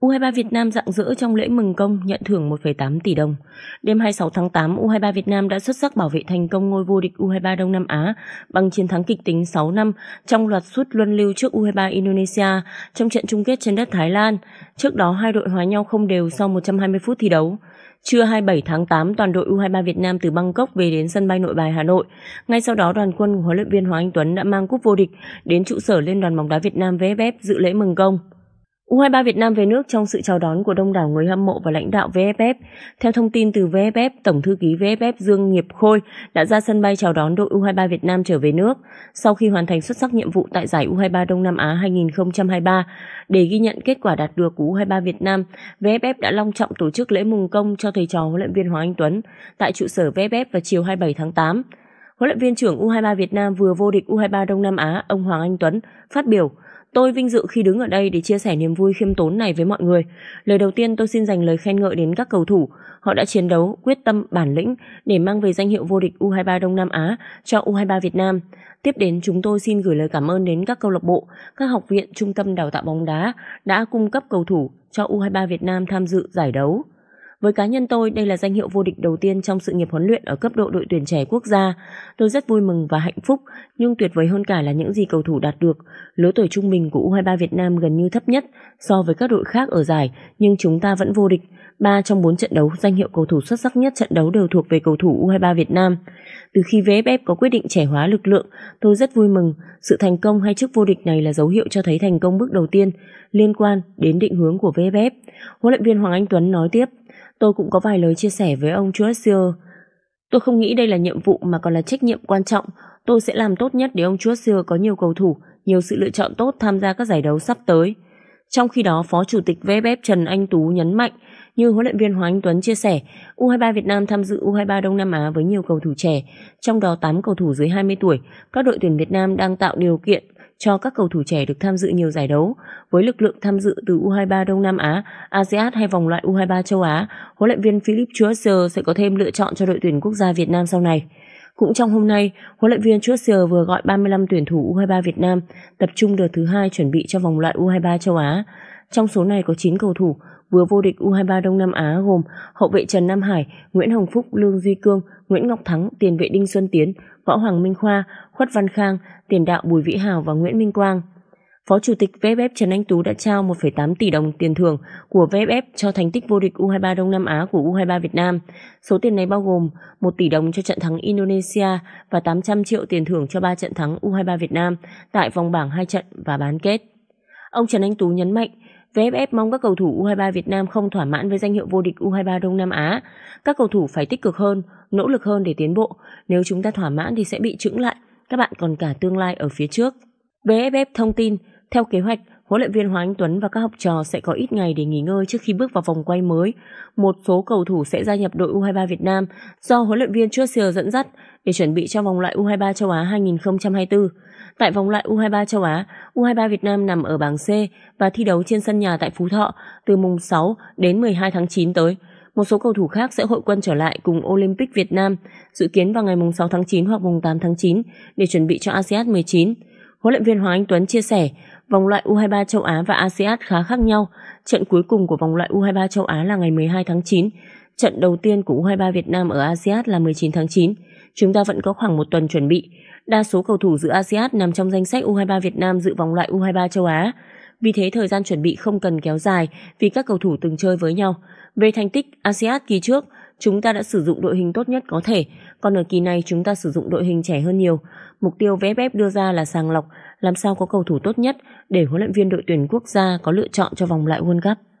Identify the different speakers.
Speaker 1: U23 Việt Nam dạng dỡ trong lễ mừng công nhận thưởng 1,8 tỷ đồng. Đêm 26 tháng 8, U23 Việt Nam đã xuất sắc bảo vệ thành công ngôi vô địch U23 Đông Nam Á bằng chiến thắng kịch tính 6 năm trong loạt suất luân lưu trước U23 Indonesia trong trận chung kết trên đất Thái Lan. Trước đó, hai đội hòa nhau không đều sau 120 phút thi đấu. Trưa 27 tháng 8, toàn đội U23 Việt Nam từ Bangkok về đến sân bay nội bài Hà Nội. Ngay sau đó, đoàn quân của huấn luyện viên Hoàng Anh Tuấn đã mang cúp vô địch đến trụ sở Liên đoàn bóng đá Việt Nam VFF dự lễ mừng công. U23 Việt Nam về nước trong sự chào đón của đông đảo người hâm mộ và lãnh đạo VFF. Theo thông tin từ VFF, Tổng thư ký VFF Dương Nghiệp Khôi đã ra sân bay chào đón đội U23 Việt Nam trở về nước sau khi hoàn thành xuất sắc nhiệm vụ tại giải U23 Đông Nam Á 2023. Để ghi nhận kết quả đạt được của U23 Việt Nam, VFF đã long trọng tổ chức lễ mừng công cho thầy trò huấn luyện viên Hoàng Anh Tuấn tại trụ sở VFF vào chiều 27 tháng 8 huấn luyện viên trưởng U23 Việt Nam vừa vô địch U23 Đông Nam Á, ông Hoàng Anh Tuấn, phát biểu Tôi vinh dự khi đứng ở đây để chia sẻ niềm vui khiêm tốn này với mọi người. Lời đầu tiên tôi xin dành lời khen ngợi đến các cầu thủ. Họ đã chiến đấu, quyết tâm, bản lĩnh để mang về danh hiệu vô địch U23 Đông Nam Á cho U23 Việt Nam. Tiếp đến chúng tôi xin gửi lời cảm ơn đến các câu lạc bộ, các học viện, trung tâm đào tạo bóng đá đã cung cấp cầu thủ cho U23 Việt Nam tham dự giải đấu. Với cá nhân tôi, đây là danh hiệu vô địch đầu tiên trong sự nghiệp huấn luyện ở cấp độ đội tuyển trẻ quốc gia. Tôi rất vui mừng và hạnh phúc, nhưng tuyệt vời hơn cả là những gì cầu thủ đạt được. Lứa tuổi trung bình của U23 Việt Nam gần như thấp nhất so với các đội khác ở giải, nhưng chúng ta vẫn vô địch. 3 trong 4 trận đấu, danh hiệu cầu thủ xuất sắc nhất trận đấu đều thuộc về cầu thủ U23 Việt Nam. Từ khi VFF có quyết định trẻ hóa lực lượng, tôi rất vui mừng. Sự thành công hay chức vô địch này là dấu hiệu cho thấy thành công bước đầu tiên liên quan đến định hướng của VFF. Huấn luyện viên Hoàng Anh Tuấn nói tiếp tôi cũng có vài lời chia sẻ với ông Chuasier. Tôi không nghĩ đây là nhiệm vụ mà còn là trách nhiệm quan trọng. Tôi sẽ làm tốt nhất để ông Chuasier có nhiều cầu thủ, nhiều sự lựa chọn tốt tham gia các giải đấu sắp tới. Trong khi đó, Phó Chủ tịch VFF Trần Anh Tú nhấn mạnh, như huấn luyện viên Hoàng Anh Tuấn chia sẻ, U23 Việt Nam tham dự U23 Đông Nam Á với nhiều cầu thủ trẻ, trong đó 8 cầu thủ dưới 20 tuổi. Các đội tuyển Việt Nam đang tạo điều kiện cho các cầu thủ trẻ được tham dự nhiều giải đấu. Với lực lượng tham dự từ U23 Đông Nam Á, ASEAN hay vòng loại U23 châu Á, huấn luyện viên Philip Chuester sẽ có thêm lựa chọn cho đội tuyển quốc gia Việt Nam sau này. Cũng trong hôm nay, huấn luyện viên Chuester vừa gọi 35 tuyển thủ U23 Việt Nam tập trung đợt thứ hai chuẩn bị cho vòng loại U23 châu Á. Trong số này có 9 cầu thủ vừa vô địch U23 Đông Nam Á gồm hậu vệ Trần Nam Hải, Nguyễn Hồng Phúc, Lương Duy Cương, Nguyễn Ngọc Thắng, tiền vệ Đinh Xuân Tiến, Võ Hoàng Minh Khoa, Khuất Văn Khang, tiền đạo Bùi Vĩ Hào và Nguyễn Minh Quang. Phó Chủ tịch VFF Trần Anh Tú đã trao 1,8 tỷ đồng tiền thưởng của VFF cho thành tích vô địch U23 Đông Nam Á của U23 Việt Nam. Số tiền này bao gồm 1 tỷ đồng cho trận thắng Indonesia và 800 triệu tiền thưởng cho 3 trận thắng U23 Việt Nam tại vòng bảng 2 trận và bán kết. Ông Trần Anh Tú nhấn mạnh, VFF mong các cầu thủ U23 Việt Nam không thỏa mãn với danh hiệu vô địch U23 Đông Nam Á. Các cầu thủ phải tích cực hơn, nỗ lực hơn để tiến bộ. Nếu chúng ta thỏa mãn thì sẽ bị trứng lại. Các bạn còn cả tương lai ở phía trước. VFF thông tin, theo kế hoạch, huấn luyện viên Hoàng Anh Tuấn và các học trò sẽ có ít ngày để nghỉ ngơi trước khi bước vào vòng quay mới. Một số cầu thủ sẽ gia nhập đội U23 Việt Nam do huấn luyện viên Churchill dẫn dắt để chuẩn bị cho vòng loại U23 châu Á 2024. Tại vòng loại U23 châu Á, U23 Việt Nam nằm ở bảng C và thi đấu trên sân nhà tại Phú Thọ từ mùng 6 đến 12 tháng 9 tới. Một số cầu thủ khác sẽ hội quân trở lại cùng Olympic Việt Nam, dự kiến vào ngày mùng 6 tháng 9 hoặc mùng 8 tháng 9 để chuẩn bị cho ASEAN 19. Huấn luyện viên Hoàng Anh Tuấn chia sẻ, vòng loại U23 châu Á và ASEAN khá khác nhau. Trận cuối cùng của vòng loại U23 châu Á là ngày 12 tháng 9. Trận đầu tiên của U23 Việt Nam ở ASEAN là 19 tháng 9. Chúng ta vẫn có khoảng một tuần chuẩn bị. Đa số cầu thủ giữa e ASEAN nằm trong danh sách U23 Việt Nam dự vòng loại U23 châu Á. Vì thế thời gian chuẩn bị không cần kéo dài vì các cầu thủ từng chơi với nhau. Về thành tích ASEAN kỳ trước, chúng ta đã sử dụng đội hình tốt nhất có thể, còn ở kỳ này chúng ta sử dụng đội hình trẻ hơn nhiều. Mục tiêu VFF đưa ra là sàng lọc, làm sao có cầu thủ tốt nhất để huấn luyện viên đội tuyển quốc gia có lựa chọn cho vòng loại World Cup.